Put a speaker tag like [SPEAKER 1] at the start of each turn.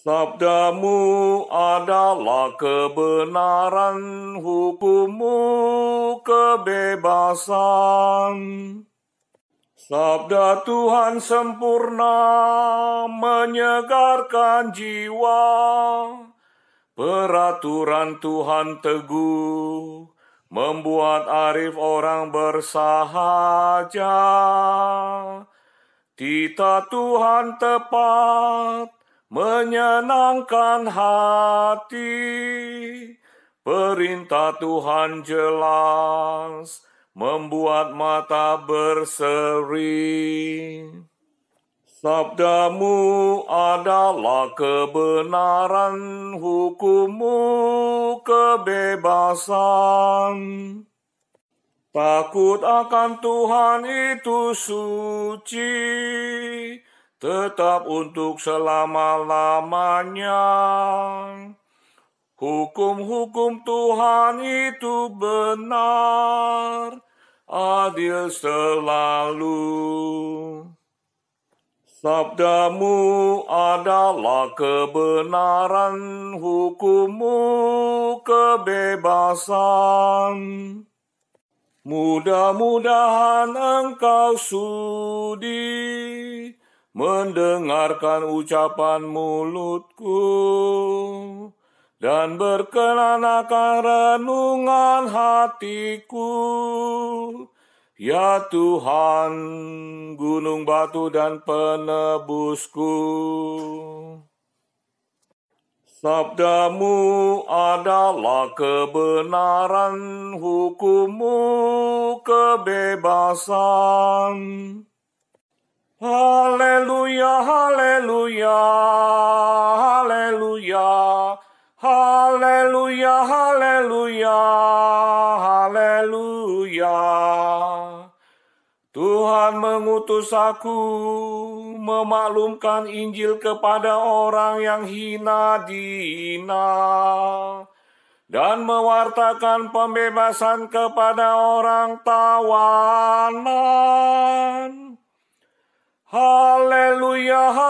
[SPEAKER 1] Sabdamu adalah kebenaran, hukummu kebebasan. Sabda Tuhan sempurna, menyegarkan jiwa. Peraturan Tuhan teguh, membuat arif orang bersahaja. Tita Tuhan tepat, menyenangkan hati. Perintah Tuhan jelas, membuat mata berseri. Sabdamu adalah kebenaran, hukummu kebebasan. Takut akan Tuhan itu suci, tetap untuk selama-lamanya. Hukum-hukum Tuhan itu benar, adil selalu. Sabdamu adalah kebenaran, hukummu kebebasan. Mudah-mudahan engkau sudi mendengarkan ucapan mulutku dan berkenan akan renungan hatiku. Ya Tuhan, gunung batu dan penebusku. Sabdamu adalah kebenaran, hukummu kebebasan. haleluya, haleluya, haleluya, haleluya. Tuhan mengutus aku memaklumkan Injil kepada orang yang hina dina dan mewartakan pembebasan kepada orang tawanan. Haleluya, haleluya.